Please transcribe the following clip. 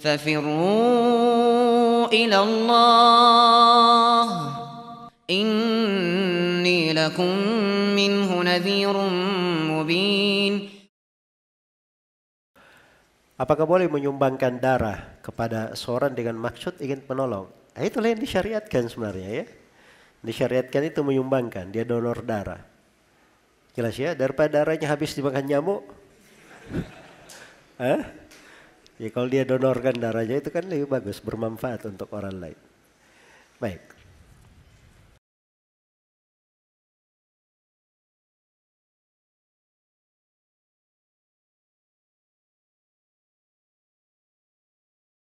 ففروا إلى الله إني لكم منه نذير مبين Apakah boleh menyumbangkan darah kepada seorang dengan maksud ingin menolong? Nah, itulah yang disyariatkan sebenarnya ya. Disyariatkan itu menyumbangkan, dia donor darah. Jelas ya, daripada darahnya habis dimakan nyamuk. Hah? Ya kalau dia donorkan darahnya itu kan lebih bagus, bermanfaat untuk orang lain. Baik.